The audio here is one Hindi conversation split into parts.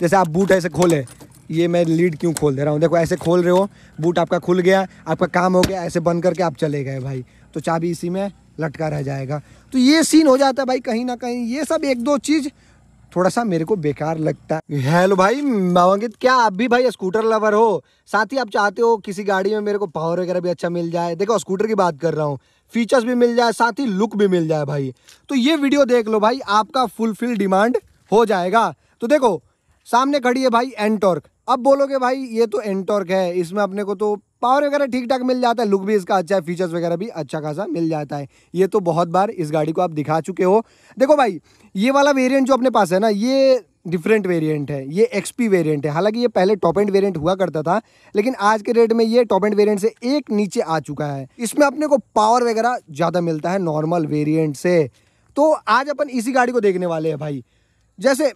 जैसे आप बूट ऐसे खोले ये मैं लीड क्यों खोल दे रहा हूँ देखो ऐसे खोल रहे हो बूट आपका खुल गया आपका काम हो गया ऐसे बंद करके आप चले गए भाई तो चाबी इसी में लटका रह जाएगा तो ये सीन हो जाता है भाई कहीं ना कहीं ये सब एक दो चीज़ थोड़ा सा मेरे को बेकार लगता है हेलो भाई मावंगित क्या आप भी भाई स्कूटर लवर हो साथ ही आप चाहते हो किसी गाड़ी में मेरे को पावर वगैरह भी अच्छा मिल जाए देखो स्कूटर की बात कर रहा हूँ फीचर्स भी मिल जाए साथ ही लुक भी मिल जाए भाई तो ये वीडियो देख लो भाई आपका फुलफिल डिमांड हो जाएगा तो देखो सामने खड़ी है भाई एनटॉर्क अब बोलोगे भाई ये तो एनटॉर्क है इसमें अपने को तो पावर वगैरह ठीक ठाक मिल जाता है लुक भी इसका अच्छा है फीचर्स वगैरह भी अच्छा खासा मिल जाता है ये तो बहुत बार इस गाड़ी को आप दिखा चुके हो देखो भाई ये वाला वेरिएंट जो अपने पास है ना ये डिफरेंट वेरिएंट है ये एक्सपी वेरिएंट है हालांकि ये पहले टॉप एंड वेरिएंट हुआ करता था लेकिन आज के रेट में ये टॉप एंड वेरिएंट से एक नीचे आ चुका है इसमें अपने को पावर वगैरह ज़्यादा मिलता है नॉर्मल वेरिएंट से तो आज अपन इसी गाड़ी को देखने वाले हैं भाई जैसे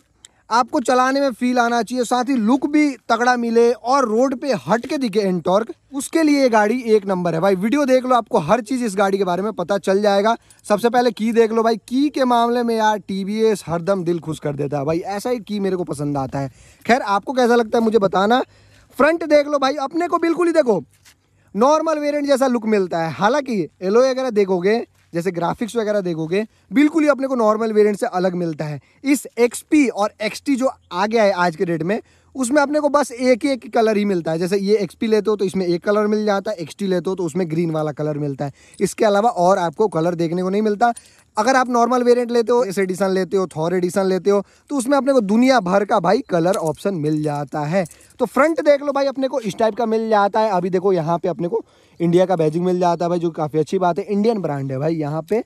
आपको चलाने में फील आना चाहिए साथ ही लुक भी तगड़ा मिले और रोड पे हट के दिखे एंटॉर्क उसके लिए ये गाड़ी एक नंबर है भाई वीडियो देख लो आपको हर चीज़ इस गाड़ी के बारे में पता चल जाएगा सबसे पहले की देख लो भाई की के मामले में यार टी हरदम दिल खुश कर देता है भाई ऐसा ही की मेरे को पसंद आता है खैर आपको कैसा लगता है मुझे बताना फ्रंट देख लो भाई अपने को बिल्कुल ही देखो नॉर्मल वेरियंट जैसा लुक मिलता है हालांकि एलो वगैरह देखोगे जैसे ग्राफिक्स वगैरह देखोगे बिल्कुल ही अपने को नॉर्मल वेरिएंट से अलग मिलता है इस एक्स और एक्स जो आ गया है आज के डेट में उसमें अपने को बस एक एक कलर ही मिलता है जैसे ये एक्स लेते हो तो इसमें एक कलर मिल जाता है एक्स लेते हो तो उसमें ग्रीन वाला कलर मिलता है इसके अलावा और आपको कलर देखने को नहीं मिलता अगर आप नॉर्मल वेरिएंट लेते हो एस एडिशन लेते हो थॉर एडिशन लेते हो तो उसमें अपने को दुनिया भर का भाई कलर ऑप्शन मिल जाता है तो फ्रंट देख लो भाई अपने को इस टाइप का मिल जाता है अभी देखो यहाँ पे अपने को इंडिया का बैजिंग मिल जाता है भाई जो काफ़ी अच्छी बात है इंडियन ब्रांड है भाई यहाँ पे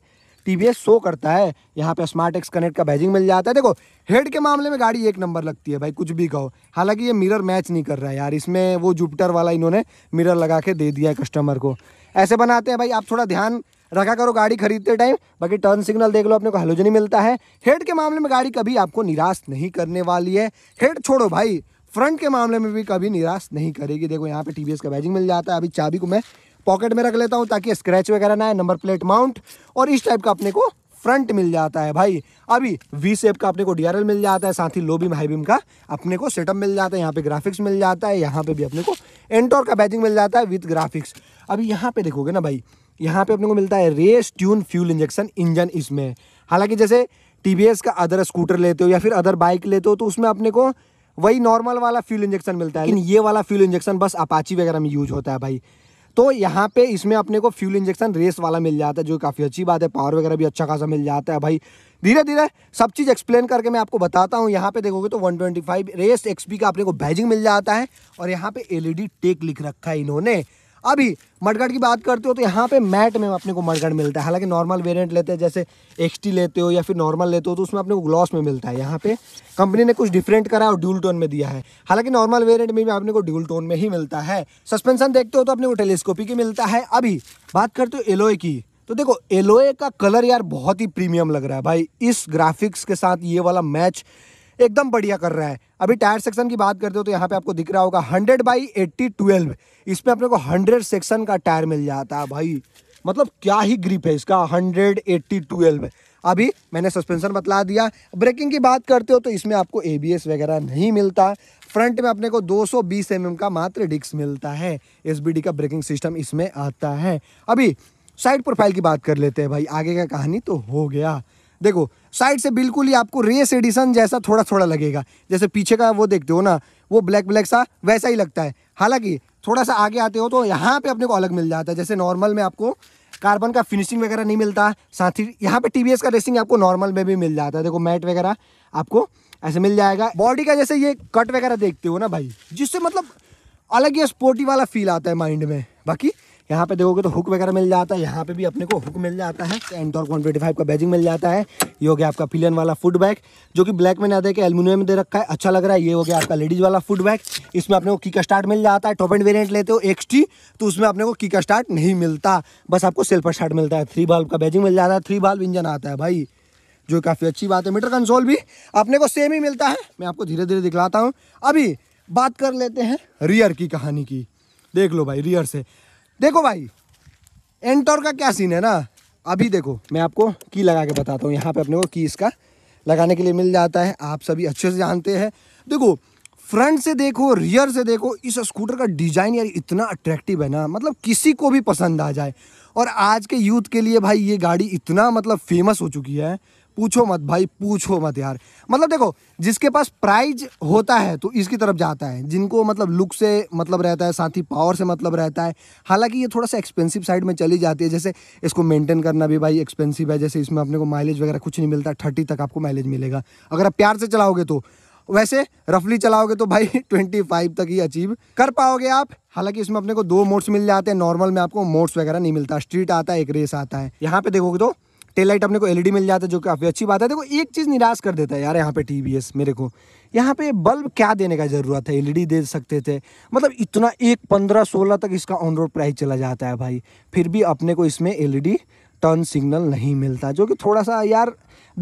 टी शो करता है यहाँ पे स्मार्ट एक्स कनेक्ट का बैजिंग मिल जाता है देखो हेड के मामले में गाड़ी एक नंबर लगती है भाई कुछ भी कहो हालांकि ये मिरर मैच नहीं कर रहा है यार इसमें वो जुपिटर वाला इन्होंने मिरर लगा के दे दिया है कस्टमर को ऐसे बनाते हैं भाई आप थोड़ा ध्यान रखा करो गाड़ी खरीदते टाइम बाकी टर्न सिग्नल देख लो अपने को हेलोजनी मिलता है हेड के मामले में गाड़ी कभी आपको निराश नहीं करने वाली है हेड छोड़ो भाई फ्रंट के मामले में भी कभी निराश नहीं करेगी देखो यहाँ पे टीवीएस का बैजिंग मिल जाता है अभी चाबी को मैं पॉकेट में रख लेता हूँ ताकि स्क्रैच वगैरह ना आए नंबर प्लेट माउंट और इस टाइप का अपने को फ्रंट मिल जाता है भाई अभी वी सेप का अपने को डी मिल जाता है साथ ही लो बीम हाई बीम का अपने को सेटअप मिल जाता है यहाँ पे ग्राफिक्स मिल जाता है यहाँ पे भी अपने को एंटोर का बैजिंग मिल जाता है विथ ग्राफिक्स अभी यहाँ पे देखोगे ना भाई यहाँ पे अपने को मिलता है race tune fuel injection engine इसमें हालांकि जैसे टी का अदर स्कूटर लेते हो या फिर अदर बाइक लेते हो तो उसमें अपने को वही नॉर्मल वाला फ्यूल इंजेक्शन मिलता है लेकिन ये वाला फ्यूल इंजेक्शन बस अपाची वगैरह में यूज होता है भाई तो यहाँ पे इसमें अपने को फ्यूल इंजेक्शन रेस वाला मिल जाता है जो काफ़ी अच्छी बात है पावर वगैरह भी अच्छा खासा मिल जाता है भाई धीरे धीरे सब चीज़ एक्सप्लेन करके मैं आपको बताता हूँ यहाँ पे देखोगे तो 125 रेस एक्सपी का अपने को बैजिंग मिल जाता है और यहाँ पे एलईडी टेक e लिख रखा है इन्होंने अभी मडगार्ड की बात करते हो तो यहाँ पे मैट में अपने को मडगार्ड मिलता है हालांकि नॉर्मल वेरिएंट लेते हैं जैसे एक्सटी लेते हो या फिर नॉर्मल लेते हो तो उसमें अपने को ग्लॉस में मिलता है यहाँ पे कंपनी ने कुछ डिफरेंट करा और ड्यूल टोन में दिया है हालांकि नॉर्मल वेरियंट में भी अपने को ड्यूल टोन में ही मिलता है सस्पेंसन देखते हो तो अपने को टेलीस्कोपी की मिलता है अभी बात करते हो एलोए की तो देखो एलोए का कलर यार बहुत ही प्रीमियम लग रहा है भाई इस ग्राफिक्स के साथ ये वाला मैच एकदम बढ़िया कर रहा है अभी टायर सेक्शन की बात करते हो तो यहाँ पे आपको दिख रहा होगा हंड्रेड बाई एट्टी ट्वेल्व इसमें अपने को हंड्रेड सेक्शन का टायर मिल जाता है भाई मतलब क्या ही ग्रिप है इसका हंड्रेड एट्टी ट्वेल्व अभी मैंने सस्पेंशन बतला दिया ब्रेकिंग की बात करते हो तो इसमें आपको ए वगैरह नहीं मिलता फ्रंट में अपने को 220 सौ mm का मात्र डिस्क मिलता है एस का ब्रेकिंग सिस्टम इसमें आता है अभी साइड प्रोफाइल की बात कर लेते हैं भाई आगे का कहानी तो हो गया देखो साइड से बिल्कुल ही आपको रेस एडिशन जैसा थोड़ा थोड़ा लगेगा जैसे पीछे का वो देखते हो ना वो ब्लैक ब्लैक सा वैसा ही लगता है हालांकि थोड़ा सा आगे आते हो तो यहाँ पे अपने को अलग मिल जाता है जैसे नॉर्मल में आपको कार्बन का फिनिशिंग वगैरह नहीं मिलता साथ ही यहाँ पे टीवीएस का रेसिंग आपको नॉर्मल में भी मिल जाता है देखो मैट वगैरह आपको ऐसे मिल जाएगा बॉडी का जैसे ये कट वगैरह देखते हो ना भाई जिससे मतलब अलग ही स्पोर्टी वाला फील आता है माइंड में बाकी यहाँ पे देखोगे तो हुक वगैरह मिल जाता है यहाँ पे भी अपने को हुक मिल जाता है एंटॉर्क वन ट्वेंटी फाइव का बैजिंग मिल जाता है ये हो गया आपका पिलियन वाला फूड बैग जो कि ब्लैक में ना दे के एलमिनियम में दे रखा है अच्छा लग रहा है ये हो गया आपका लेडीज वाला फूड बैग इसमें अपने को किक स्टार्ट मिल जाता है टॉप एंड वेरियंट लेते हो एक्स तो उसमें अपने को किक स्टार्ट नहीं मिलता बस आपको सेल्फ स्टार्ट मिलता है थ्री बाल्ब का बैजिंग मिल जाता है थ्री बाल्ब इंजन आता है भाई जो काफ़ी अच्छी बात है मीटर कंसोल भी अपने को सेम ही मिलता है मैं आपको धीरे धीरे दिखलाता हूँ अभी बात कर लेते हैं रियर की कहानी की देख लो भाई रियर से देखो भाई एंटोर का क्या सीन है ना अभी देखो मैं आपको की लगा के बताता हूँ यहाँ पे अपने को की इसका लगाने के लिए मिल जाता है आप सभी अच्छे से जानते हैं देखो फ्रंट से देखो रियर से देखो इस स्कूटर का डिजाइन यार इतना अट्रैक्टिव है ना मतलब किसी को भी पसंद आ जाए और आज के यूथ के लिए भाई ये गाड़ी इतना मतलब फेमस हो चुकी है पूछो मत भाई पूछो मत यार मतलब देखो जिसके पास प्राइज होता है तो इसकी तरफ जाता है जिनको मतलब लुक से मतलब रहता है साथ ही पावर से मतलब रहता है हालांकि ये थोड़ा सा एक्सपेंसिव साइड में चली जाती है जैसे इसको मेंटेन करना भी भाई एक्सपेंसिव है जैसे इसमें अपने को माइलेज वगैरह कुछ नहीं मिलता थर्टी तक आपको माइलेज मिलेगा अगर आप प्यार से चलाओगे तो वैसे रफली चलाओगे तो भाई ट्वेंटी फाइव तक ही अचीव कर पाओगे आप हालांकि इसमें अपने को दो मोड्स मिल जाते हैं नॉर्मल में आपको मोड्स वगैरह नहीं मिलता स्ट्रीट आता है एक रेस आता है यहाँ पे देखोगे तो टेल लाइट अपने को एलईडी e मिल जाता है जो काफ़ी अच्छी बात है देखो एक चीज़ निराश कर देता है यार यहाँ पे टीवीएस मेरे को यहाँ पे बल्ब क्या देने का ज़रूरत है एलईडी e दे सकते थे मतलब इतना एक पंद्रह सोलह तक इसका ऑन रोड प्राइस चला जाता है भाई फिर भी अपने को इसमें एल टर्न सिग्नल नहीं मिलता जो कि थोड़ा सा यार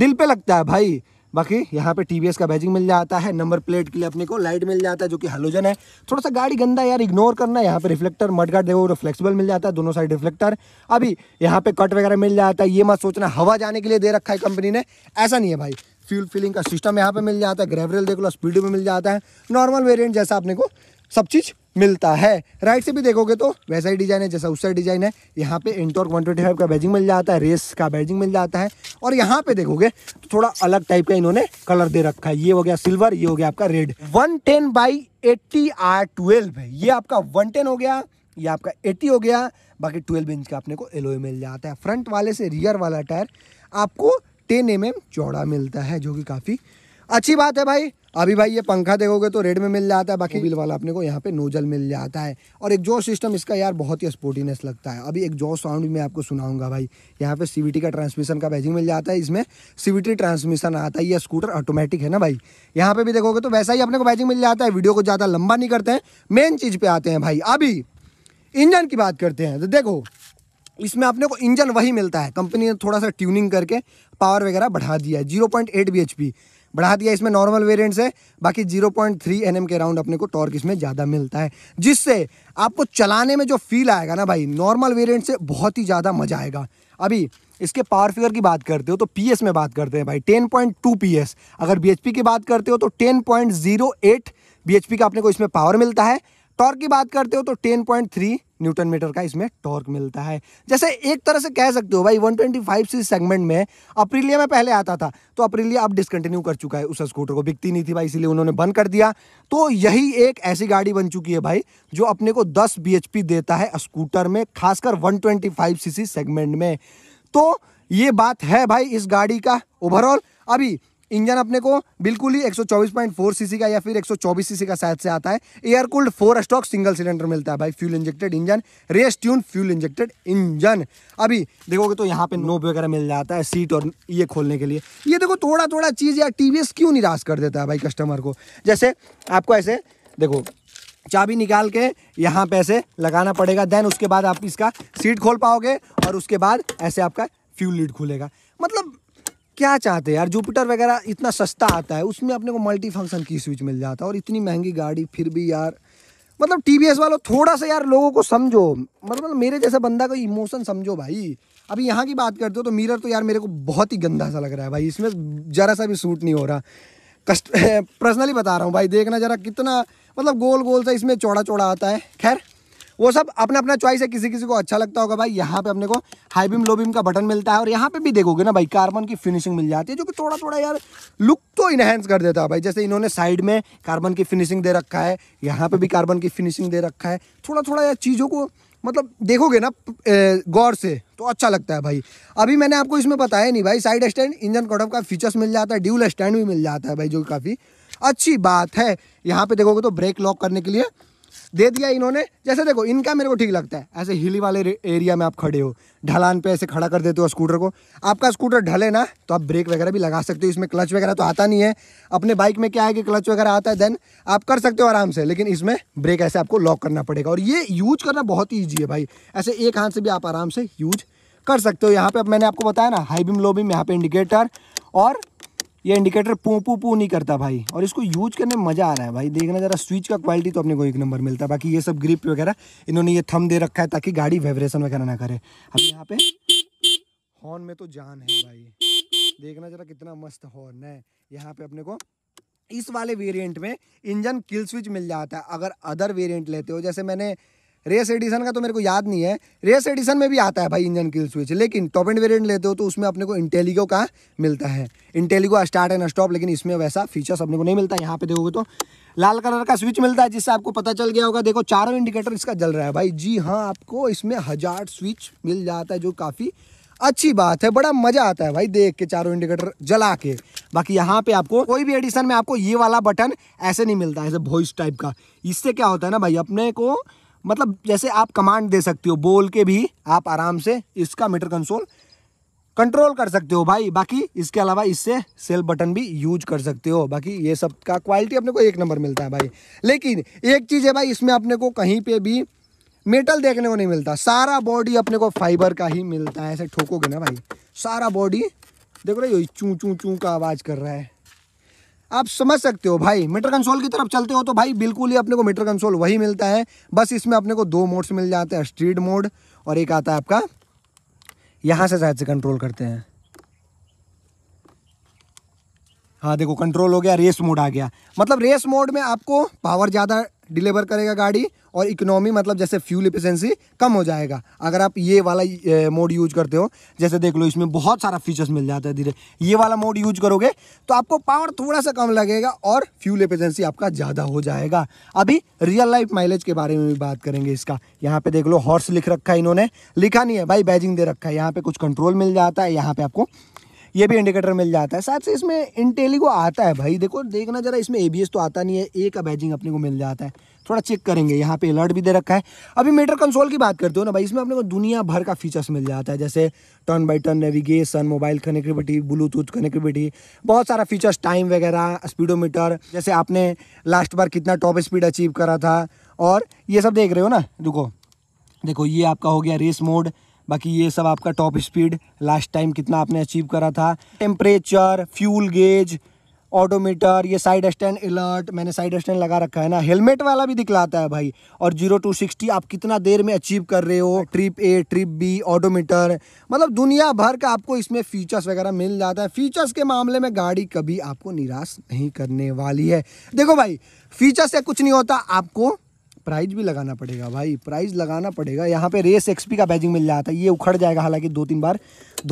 दिल पर लगता है भाई बाकी यहाँ पे टीवीएस का बैजिंग मिल जाता है नंबर प्लेट के लिए अपने को लाइट मिल जाता है जो कि हेलोजन है थोड़ा सा गाड़ी गंदा यार इग्नोर करना यहाँ पे रिफ्लेक्टर मड गार्ड देखो फ्लेक्सिबल मिल जाता है दोनों साइड रिफ्लेक्टर अभी यहाँ पे कट वगैरह मिल जाता है ये मत सोचना हवा जाने के लिए दे रखा है कंपनी ने ऐसा नहीं है भाई फ्यूल फिलिंग का सिस्टम यहाँ पे मिल जाता है ग्रेवरल देख लो स्पीड में मिल जाता है नॉर्मल वेरियंट जैसा अपने को सब चीज़ मिलता है राइट से भी देखोगे तो वैसा ही डिज़ाइन है जैसा उसका डिज़ाइन है यहाँ पे इंटोर्क 125 का बैजिंग मिल जाता है रेस का बैजिंग मिल जाता है और यहाँ पे देखोगे तो थोड़ा अलग टाइप का इन्होंने कलर दे रखा है ये हो गया सिल्वर ये हो गया आपका red one ten by eighty R twelve ये आपका 110 हो गया ये आपका एट्टी हो गया बाकी ट्वेल्व इंच का अपने को एलोए मिल जाता है फ्रंट वाले से रियर वाला टायर आपको टेन एम mm चौड़ा मिलता है जो कि काफ़ी अच्छी बात है भाई अभी भाई ये पंखा देखोगे तो रेड में मिल जाता है बाकी बिल वाला अपने को यहाँ पे नोजल मिल जाता है और एक जो सिस्टम इसका यार बहुत ही स्पोर्टीनेस लगता है अभी एक जो साउंड भी मैं आपको सुनाऊंगा भाई यहाँ पे सीवीटी का ट्रांसमिशन का बैजिंग मिल जाता है इसमें सीवीटी ट्रांसमिशन आता है ये स्कूटर ऑटोमेटिक है ना भाई यहाँ पे भी देखोगे तो वैसा ही अपने को बैजिंग मिल जाता है वीडियो को ज़्यादा लंबा नहीं करते हैं मेन चीज़ पे आते हैं भाई अभी इंजन की बात करते हैं तो देखो इसमें अपने को इंजन वही मिलता है कंपनी ने थोड़ा सा ट्यूनिंग करके पावर वगैरह बढ़ा दिया है zero point eight B H P बढ़ा दिया इसमें नॉर्मल वेरियंट से बाकी जीरो पॉइंट थ्री एन के राउंड अपने को टॉर्क इसमें ज़्यादा मिलता है जिससे आपको चलाने में जो फील आएगा ना भाई नॉर्मल वेरियंट से बहुत ही ज़्यादा मज़ा आएगा अभी इसके पावर फिगर की बात करते हो तो पीएस में बात करते हैं भाई 10.2 पॉइंट अगर बीएचपी की बात करते हो तो 10.08 बीएचपी का अपने को इसमें पावर मिलता है टॉर्क की बात करते हो तो 10.3 न्यूटन मीटर का इसमें टॉर्क मिलता है जैसे एक तरह से कह सकते हो भाई 125 सी सेगमेंट में अप्रिलिया में पहले आता था तो अप्रिलिया अब डिसकंटिन्यू कर चुका है उस स्कूटर को बिकती नहीं थी भाई इसलिए उन्होंने बंद कर दिया तो यही एक ऐसी गाड़ी बन चुकी है भाई जो अपने को दस बी देता है स्कूटर में खासकर वन ट्वेंटी सेगमेंट में तो ये बात है भाई इस गाड़ी का ओवरऑल अभी इंजन अपने को बिल्कुल ही 124.4 सीसी का या फिर 124 सीसी का शायद से आता है air cooled four stock single cylinder मिलता है भाई fuel injected engine race tune fuel injected engine अभी देखोगे तो यहाँ पे नोब वगैरह मिल जाता है सीट और ये खोलने के लिए ये देखो थोड़ा थोड़ा चीज़ या टी क्यों निराश कर देता है भाई कस्टमर को जैसे आपको ऐसे देखो चाबी निकाल के यहाँ पे ऐसे लगाना पड़ेगा देन उसके बाद आप इसका सीट खोल पाओगे और उसके बाद ऐसे आपका फ्यूल लीड खुलेगा मतलब क्या चाहते हैं यार जुपिटर वगैरह इतना सस्ता आता है उसमें अपने को मल्टी फंक्शन की स्विच मिल जाता है और इतनी महंगी गाड़ी फिर भी यार मतलब टी वी एस वालों थोड़ा सा यार लोगों को समझो मतलब मेरे जैसे बंदा का इमोशन समझो भाई अभी यहाँ की बात करते हो तो मिरर तो यार मेरे को बहुत ही गंदा सा लग रहा है भाई इसमें ज़रा सा भी सूट नहीं हो रहा कस्ट पर्सनली बता रहा हूँ भाई देखना ज़रा कितना मतलब गोल गोल सा इसमें चौड़ा चौड़ा आता है खैर वो सब अपना अपना चॉइस है किसी किसी को अच्छा लगता होगा भाई यहाँ पे अपने को हाई बीम लो बीम का बटन मिलता है और यहाँ पे भी देखोगे ना भाई कार्बन की फिनिशिंग मिल जाती है जो कि थोड़ा थोड़ा यार लुक तो इनहेंस कर देता है भाई जैसे इन्होंने साइड में कार्बन की फिनिशिंग दे रखा है यहाँ पे भी कार्बन की फिनिशिंग दे रखा है थोड़ा थोड़ा यार चीज़ों को मतलब देखोगे ना गौर से तो अच्छा लगता है भाई अभी मैंने आपको इसमें बताया नहीं भाई साइड स्टैंड इंजन कट का फीचर्स मिल जाता है ड्यूल स्टैंड भी मिल जाता है भाई जो काफ़ी अच्छी बात है यहाँ पे देखोगे तो ब्रेक लॉक करने के लिए दे दिया इन्होंने जैसे देखो इनका मेरे को ठीक लगता है ऐसे हिली वाले एरिया में आप खड़े हो ढलान पे ऐसे खड़ा कर देते हो स्कूटर को आपका स्कूटर ढले ना तो आप ब्रेक वगैरह भी लगा सकते हो इसमें क्लच वगैरह तो आता नहीं है अपने बाइक में क्या है कि क्लच वगैरह आता है देन आप कर सकते हो आराम से लेकिन इसमें ब्रेक ऐसे आपको लॉक करना पड़ेगा और ये यूज करना बहुत ही ईजी है भाई ऐसे एक हाथ से भी आप आराम से यूज कर सकते हो यहाँ पर मैंने आपको बताया ना हाई बीम लो बीम यहाँ पे इंडिकेटर और ये इंडिकेटर पू पू पू नहीं करता भाई और इसको यूज करने में मज़ा आ रहा है भाई देखना ज़रा स्विच का क्वालिटी तो अपने को एक नंबर मिलता है बाकी ये सब ग्रिप वगैरह इन्होंने ये थम दे रखा है ताकि गाड़ी वाइब्रेशन वगैरह ना करे अब यहाँ पे हॉर्न में तो जान है भाई देखना ज़रा कितना मस्त हॉर्न है यहाँ पे अपने को इस वाले वेरिएंट में इंजन किल स्विच मिल जाता है अगर अदर वेरिएंट लेते हो जैसे मैंने रेस एडिशन का तो मेरे को याद नहीं है रेस एडिशन में भी आता है भाई इंजन किल स्विच लेकिन टॉप एंड वेरिएंट लेते हो तो उसमें अपने को इंटेलिगो का मिलता है इंटेलिगो स्टार्ट एंड स्टॉप लेकिन इसमें वैसा फीचर्स अपने को नहीं मिलता है यहाँ पे देखोगे तो लाल कलर का स्विच मिलता है जिससे आपको पता चल गया होगा देखो चारों इंडिकेटर इसका जल रहा है भाई जी हाँ आपको इसमें हजार स्विच मिल जाता है जो काफ़ी अच्छी बात है बड़ा मजा आता है भाई देख के चारों इंडिकेटर जला के बाकी यहाँ पे आपको कोई भी एडिशन में आपको ये वाला बटन ऐसे नहीं मिलता ऐसे वॉइस टाइप का इससे क्या होता है ना भाई अपने को मतलब जैसे आप कमांड दे सकते हो बोल के भी आप आराम से इसका मीटर कंसोल कंट्रोल कर सकते हो भाई बाकी इसके अलावा इससे सेल बटन भी यूज कर सकते हो बाकी ये सब का क्वालिटी अपने को एक नंबर मिलता है भाई लेकिन एक चीज़ है भाई इसमें अपने को कहीं पे भी मेटल देखने को नहीं मिलता सारा बॉडी अपने को फाइबर का ही मिलता है ऐसे ठोकोगे ना भाई सारा बॉडी देखो ना ये चूँ चूँ चूँ का आवाज़ कर रहा है आप समझ सकते हो भाई मीटर कंसोल की तरफ चलते हो तो भाई बिल्कुल ही अपने को मीटर कंसोल वही मिलता है बस इसमें अपने को दो मोड्स मिल जाते हैं स्ट्रीट मोड और एक आता है आपका यहाँ से शायद से कंट्रोल करते हैं हाँ देखो कंट्रोल हो गया रेस मोड आ गया मतलब रेस मोड में आपको पावर ज़्यादा डिलीवर करेगा गाड़ी और इकोनॉमी मतलब जैसे फ्यूल इफिशेंसी कम हो जाएगा अगर आप ये वाला मोड यूज करते हो जैसे देख लो इसमें बहुत सारा फीचर्स मिल जाता है धीरे ये वाला मोड यूज करोगे तो आपको पावर थोड़ा सा कम लगेगा और फ्यूल इफिशेंसी आपका ज़्यादा हो जाएगा अभी रियल लाइफ माइलेज के बारे में भी बात करेंगे इसका यहाँ पे देख लो हॉर्स लिख रखा है इन्होंने लिखा नहीं है भाई बैजिंग दे रखा है यहाँ पे कुछ कंट्रोल मिल जाता है यहाँ पे आपको ये भी इंडिकेटर मिल जाता है साथ से इसमें इंटेलिगो आता है भाई देखो देखना ज़रा इसमें ए तो आता नहीं है ए का बैजिंग अपने को मिल जाता है थोड़ा चेक करेंगे यहाँ पे अलर्ट भी दे रखा है अभी मीटर कंसोल की बात करते हो ना भाई इसमें अपने को दुनिया भर का फीचर्स मिल जाता है जैसे turn by turn navigation mobile connectivity bluetooth connectivity बहुत सारा फीचर्स टाइम वगैरह स्पीडोमीटर जैसे आपने लास्ट बार कितना टॉप स्पीड अचीव करा था और ये सब देख रहे हो ना रुको देखो ये आपका हो गया रेस मोड बाकी ये सब आपका टॉप स्पीड लास्ट टाइम कितना आपने अचीव करा था टेम्परेचर फ्यूल गेज ऑटोमीटर ये साइड स्टैंड अलर्ट मैंने साइड स्टैंड लगा रखा है ना हेलमेट वाला भी दिखलाता है भाई और जीरो टू सिक्सटी आप कितना देर में अचीव कर रहे हो trip A trip B odometer मतलब दुनिया भर का आपको इसमें फीचर्स वगैरह मिल जाता है फीचर्स के मामले में गाड़ी कभी आपको निराश नहीं करने वाली है देखो भाई फीचर्स से कुछ नहीं होता आपको प्राइज भी लगाना पड़ेगा भाई प्राइज लगाना पड़ेगा यहाँ पे रेस एक्सपी का बैजिंग मिल जाता है ये उखड़ जाएगा हालांकि दो तीन बार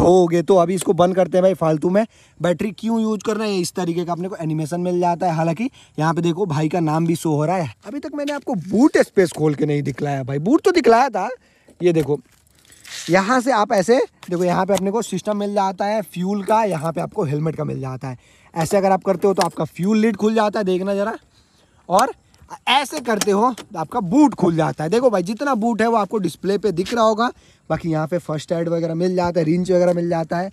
धोगे तो अभी इसको बंद करते हैं भाई फालतू में बैटरी क्यों यूज करना है इस तरीके का अपने को एनिमेशन मिल जाता है हालांकि यहाँ पे देखो भाई का नाम भी शो हो रहा है अभी तक मैंने आपको बूट स्पेस खोल के नहीं दिखलाया भाई बूट तो दिखलाया था ये देखो यहाँ से आप ऐसे देखो यहाँ पे अपने को सिस्टम मिल जाता है फ्यूल का यहाँ पे आपको हेलमेट का मिल जाता है ऐसे अगर आप करते हो तो आपका फ्यूल लीड खुल जाता है देखना ज़रा और ऐसे करते हो तो आपका बूट खुल जाता है देखो भाई जितना बूट है वो आपको डिस्प्ले पे दिख रहा होगा बाकी यहाँ पे फर्स्ट एड वगैरह मिल जाता है रिंच वगैरह मिल जाता है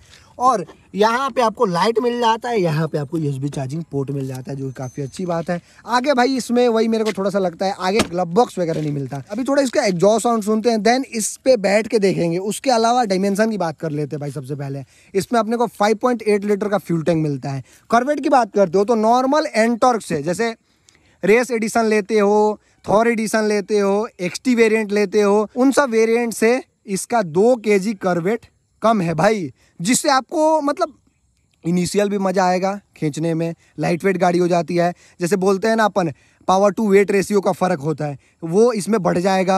और यहाँ पे आपको लाइट मिल जाता है यहाँ पे आपको यूएसबी चार्जिंग पोर्ट मिल जाता है जो काफ़ी अच्छी बात है आगे भाई इसमें वही मेरे को थोड़ा सा लगता है आगे ग्लब बॉक्स वगैरह नहीं मिलता अभी थोड़ा इसका एग्जॉस्ट साउंड सुनते हैं देन इस पर बैठ के देखेंगे उसके अलावा डायमेंशन की बात कर लेते हैं भाई सबसे पहले इसमें अपने को फाइव लीटर का फ्यूल टैंक मिलता है करवेट की बात करते हो तो नॉर्मल एंटॉर्क से जैसे रेस एडिशन लेते हो थॉर एडिशन लेते हो एक्सटी वेरिएंट लेते हो उन सब वेरिएंट से इसका दो के जी करवेट कम है भाई जिससे आपको मतलब इनिशियल भी मज़ा आएगा खींचने में लाइट वेट गाड़ी हो जाती है जैसे बोलते हैं ना अपन पावर टू वेट रेशियो का फ़र्क होता है वो इसमें बढ़ जाएगा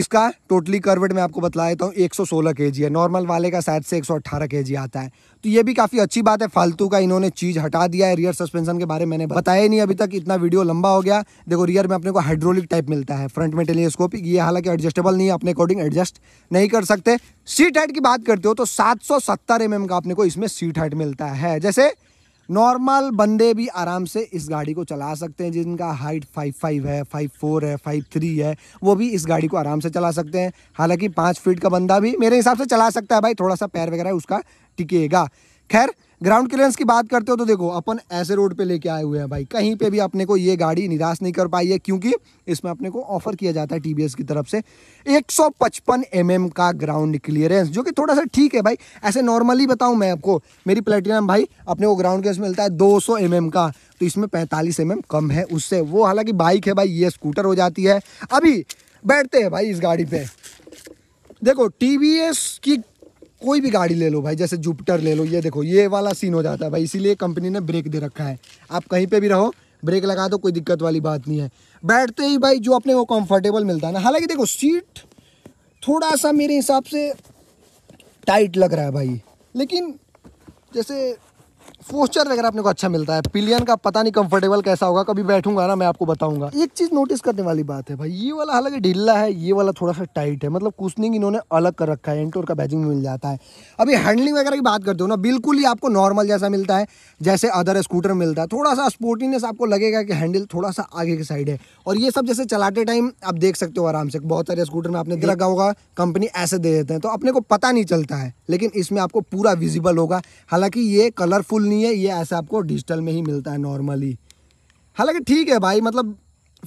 इसका टोटली करवेट मैं आपको बतला देता हूँ एक सौ सोलह के जी है नॉर्मल वाले का शायद से एक सौ अट्ठारह के जी आता है तो ये भी काफ़ी अच्छी बात है फालतू का इन्होंने चीज़ हटा दिया है रियर सस्पेंशन के बारे में मैंने बताया ही नहीं अभी तक इतना वीडियो लंबा हो गया देखो रियर में अपने को हाइड्रोलिक टाइप मिलता है फ्रंट में टेलीस्कोपिक ये हालांकि एडजस्टेबल नहीं है अपने अकॉर्डिंग एडजस्ट नहीं कर सकते सीट हाइट की बात करते हो तो सात सौ सत्तर एम एम का अपने को इसमें सीट हाइट मिलता है जैसे नॉर्मल बंदे भी आराम से इस गाड़ी को चला सकते हैं जिनका हाइट फाइव फाइव है फाइव फोर है फाइव थ्री है वो भी इस गाड़ी को आराम से चला सकते हैं हालांकि पाँच फीट का बंदा भी मेरे हिसाब से चला सकता है भाई थोड़ा सा पैर वगैरह उसका टिकेगा खैर ग्राउंड क्लियरेंस की बात करते हो तो देखो अपन ऐसे रोड पे लेके आए हुए हैं भाई कहीं पे भी अपने को ये गाड़ी निराश नहीं कर पाई है क्योंकि इसमें अपने को ऑफर किया जाता है टीबीएस की तरफ से 155 एम का ग्राउंड क्लियरेंस जो कि थोड़ा सा ठीक है भाई ऐसे नॉर्मली बताऊं मैं आपको मेरी प्लेटिनम भाई अपने को ग्राउंड क्लियरेंस मिलता है दो सौ mm का तो इसमें पैंतालीस एम mm कम है उससे वो हालांकि बाइक है भाई ये स्कूटर हो जाती है अभी बैठते हैं भाई इस गाड़ी पे देखो टी की कोई भी गाड़ी ले लो भाई जैसे जुपिटर ले लो ये देखो ये वाला सीन हो जाता है भाई इसीलिए कंपनी ने ब्रेक दे रखा है आप कहीं पे भी रहो ब्रेक लगा दो कोई दिक्कत वाली बात नहीं है बैठते ही भाई जो अपने को कंफर्टेबल मिलता है ना हालांकि देखो सीट थोड़ा सा मेरे हिसाब से टाइट लग रहा है भाई लेकिन जैसे पोस्चर वगैरह अपने को अच्छा मिलता है पिलियन का पता नहीं कंफर्टेबल कैसा होगा कभी बैठूंगा ना मैं आपको बताऊंगा एक चीज़ नोटिस करने वाली बात है भाई ये वाला हालांकि ढीला है ये वाला थोड़ा सा टाइट है मतलब कुशनिंग इन्होंने अलग कर रखा है एंटोर का बैजिंग मिल जाता है अभी हैंडलिंग वगैरह की बात करते हो ना बिल्कुल ही आपको नॉर्मल जैसा मिलता है जैसे अदर स्कूटर मिलता है थोड़ा सा स्पोर्टीनेस आपको लगेगा कि हैंडल थोड़ा सा आगे की साइड है और ये सब जैसे चलाते टाइम आप देख सकते हो आराम से बहुत सारे स्कूटर में आपने लगा रखा होगा कंपनी ऐसे दे देते हैं तो अपने को पता नहीं चलता है लेकिन इसमें आपको पूरा विजिबल होगा हालांकि ये कलरफुल नहीं नहीं है ये ऐसा आपको डिजिटल में ही मिलता है नॉर्मली हालांकि ठीक है भाई मतलब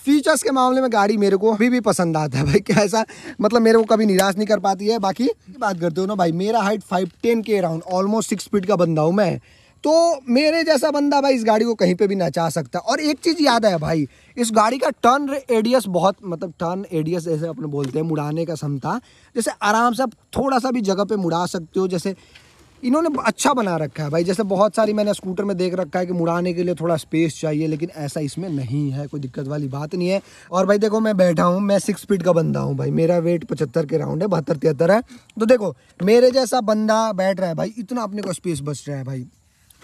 फीचर्स के मामले में गाड़ी मेरे को अभी भी पसंद आता है भाई कैसा मतलब मेरे को कभी निराश नहीं कर पाती है बाकी बात करते हो ना भाई मेरा हाइट फाइव टेन के अराउंड ऑलमोस्ट सिक्स फीट का बंदा हूँ मैं तो मेरे जैसा बंदा भाई इस गाड़ी को कहीं पे भी नचा सकता है और एक चीज़ याद है भाई इस गाड़ी का टर्न एडियस बहुत मतलब टर्न एडियस जैसे अपने बोलते हैं मुड़ाने का क्षमता जैसे आराम से आप थोड़ा सा भी जगह पे मुड़ा सकते हो जैसे इन्होंने अच्छा बना रखा है भाई जैसे बहुत सारी मैंने स्कूटर में देख रखा है कि मुड़ाने के लिए थोड़ा स्पेस चाहिए लेकिन ऐसा इसमें नहीं है कोई दिक्कत वाली बात नहीं है और भाई देखो मैं बैठा हूँ मैं सिक्स फीट का बंदा हूँ भाई मेरा वेट पचहत्तर के राउंड है बहत्तर तिहत्तर है तो देखो मेरे जैसा बंदा बैठ रहा है भाई इतना अपने को स्पेस बच रहा है भाई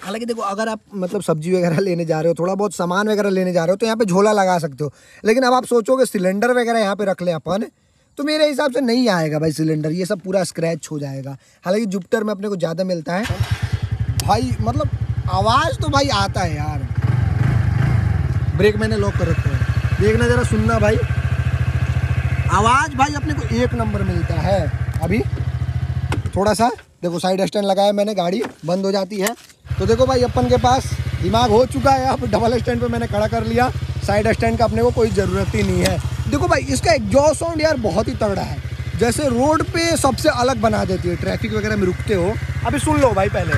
हालांकि देखो अगर आप मतलब सब्जी वगैरह लेने जा रहे हो थोड़ा बहुत सामान वगैरह लेने जा रहे हो तो यहाँ पे झोला लगा सकते हो लेकिन अब आप सोचो कि सिलेंडर वगैरह यहाँ पे रख ले अपन तो मेरे हिसाब से नहीं आएगा भाई सिलेंडर ये सब पूरा स्क्रैच हो जाएगा हालांकि जुपिटर में अपने को ज़्यादा मिलता है भाई मतलब आवाज़ तो भाई आता है यार ब्रेक मैंने लॉक कर रखा है देखना ज़रा सुनना भाई आवाज़ भाई अपने को एक नंबर मिलता है अभी थोड़ा सा देखो साइड स्टैंड लगाया मैंने गाड़ी बंद हो जाती है तो देखो भाई अपन के पास दिमाग हो चुका है अब डबल स्टैंड पे मैंने खड़ा कर लिया साइड स्टैंड का अपने को कोई ज़रूरत ही नहीं है देखो भाई इसका एग्जॉस्ट साउंड यार बहुत ही तगड़ा है जैसे रोड पे सबसे अलग बना देती है ट्रैफिक वगैरह में रुकते हो अभी सुन लो भाई पहले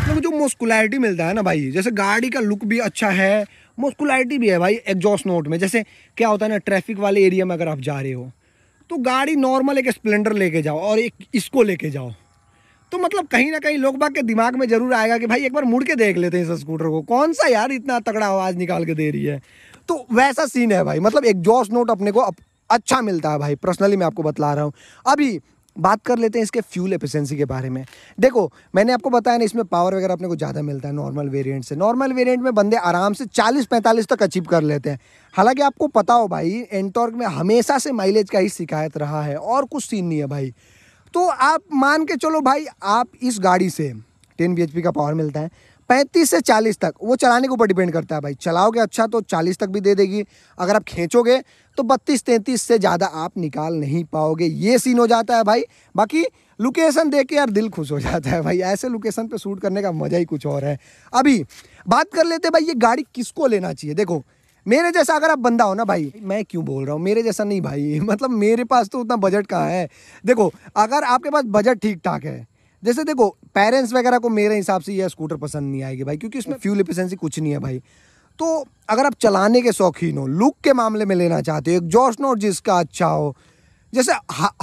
मतलब जो मस्कुलरिटी मिलता है ना भाई जैसे गाड़ी का लुक भी अच्छा है मस्कुलरिटी भी है भाई एग्जॉस्ट नोट में जैसे क्या होता है ना ट्रैफिक वाले एरिया में अगर आप जा रहे हो तो गाड़ी नॉर्मल एक स्प्लेंडर लेके जाओ और एक इसको लेके जाओ तो मतलब कहीं ना कहीं लोग बाग के दिमाग में जरूर आएगा कि भाई एक बार मुड़ के देख लेते हैं इस स्कूटर को कौन सा यार इतना तगड़ा आवाज़ निकाल के दे रही है तो वैसा सीन है भाई मतलब एक जॉस नोट अपने को अप, अच्छा मिलता है भाई पर्सनली मैं आपको बतला रहा हूँ अभी बात कर लेते हैं इसके फ्यूल एफिशिएंसी के बारे में देखो मैंने आपको बताया ना इसमें पावर वगैरह अपने को ज़्यादा मिलता है नॉर्मल वेरिएंट से नॉर्मल वेरिएंट में बंदे आराम से 40-45 तक अचीव कर लेते हैं हालांकि आपको पता हो भाई एंटॉर्क में हमेशा से माइलेज का ही शिकायत रहा है और कुछ सीन नहीं है भाई तो आप मान के चलो भाई आप इस गाड़ी से टेन बी का पावर मिलता है पैंतीस से चालीस तक वो चलाने के ऊपर डिपेंड करता है भाई चलाओगे अच्छा तो चालीस तक भी दे देगी अगर आप खींचोगे तो बत्तीस तैंतीस से ज़्यादा आप निकाल नहीं पाओगे ये सीन हो जाता है भाई बाकी लोकेशन देख के यार दिल खुश हो जाता है भाई ऐसे लोकेशन पे शूट करने का मज़ा ही कुछ और है अभी बात कर लेते भाई ये गाड़ी किसको लेना चाहिए देखो मेरे जैसा अगर आप बंदा हो ना भाई मैं क्यों बोल रहा हूँ मेरे जैसा नहीं भाई मतलब मेरे पास तो उतना बजट कहाँ है देखो अगर आपके पास बजट ठीक ठाक है जैसे देखो पेरेंट्स वगैरह को मेरे हिसाब से यह स्कूटर पसंद नहीं आएगी भाई क्योंकि इसमें फ्यूल एफिशेंसी कुछ नहीं है भाई तो अगर आप चलाने के शौकीन हो लुक के मामले में लेना चाहते हो एग्जॉस्ट नोट जिसका अच्छा हो जैसे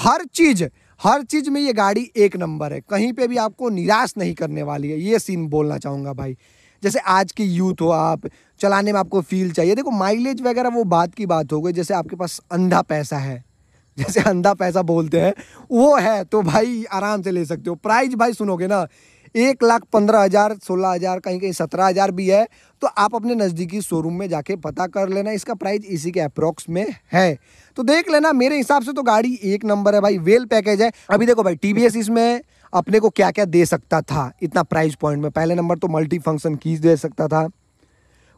हर चीज़ हर चीज़ में ये गाड़ी एक नंबर है कहीं पे भी आपको निराश नहीं करने वाली है ये सीन बोलना चाहूँगा भाई जैसे आज की यूथ हो आप चलाने में आपको फील चाहिए देखो माइलेज वगैरह वो बात की बात हो गई जैसे आपके पास अंधा पैसा है जैसे अंधा पैसा बोलते हैं वो है तो भाई आराम से ले सकते हो प्राइस भाई सुनोगे ना एक लाख पंद्रह हज़ार सोलह हज़ार कहीं कहीं सत्रह हज़ार भी है तो आप अपने नज़दीकी शोरूम में जाके पता कर लेना इसका प्राइस इसी के अप्रोक्स में है तो देख लेना मेरे हिसाब से तो गाड़ी एक नंबर है भाई वेल पैकेज है अभी देखो भाई टी इसमें अपने को क्या क्या दे सकता था इतना प्राइस पॉइंट में पहले नंबर तो मल्टी फंक्शन कीज दे सकता था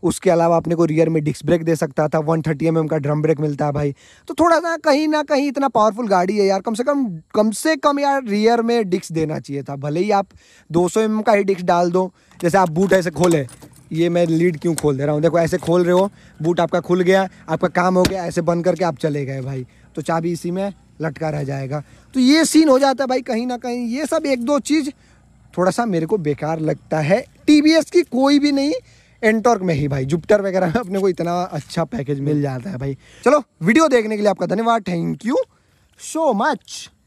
उसके अलावा अपने को रियर में डिस्क ब्रेक दे सकता था वन थर्टी एम का ड्रम ब्रेक मिलता है भाई तो थोड़ा सा कहीं ना कहीं इतना पावरफुल गाड़ी है यार कम से कम कम से कम यार रियर में डिस्क देना चाहिए था भले ही आप दो सौ mm का ही डिस्क डाल दो जैसे आप बूट ऐसे खोले ये मैं लीड क्यों खोल दे रहा हूँ देखो ऐसे खोल रहे हो बूट आपका खुल गया आपका काम हो गया ऐसे बंद करके आप चले गए भाई तो चाबी इसी में लटका रह जाएगा तो ये सीन हो जाता है भाई कहीं ना कहीं ये सब एक दो चीज़ थोड़ा सा मेरे को बेकार लगता है टी की कोई भी नहीं एंटॉर्क में ही भाई जुपिटर वगैरह में अपने को इतना अच्छा पैकेज मिल जाता है भाई चलो वीडियो देखने के लिए आपका धन्यवाद थैंक यू सो मच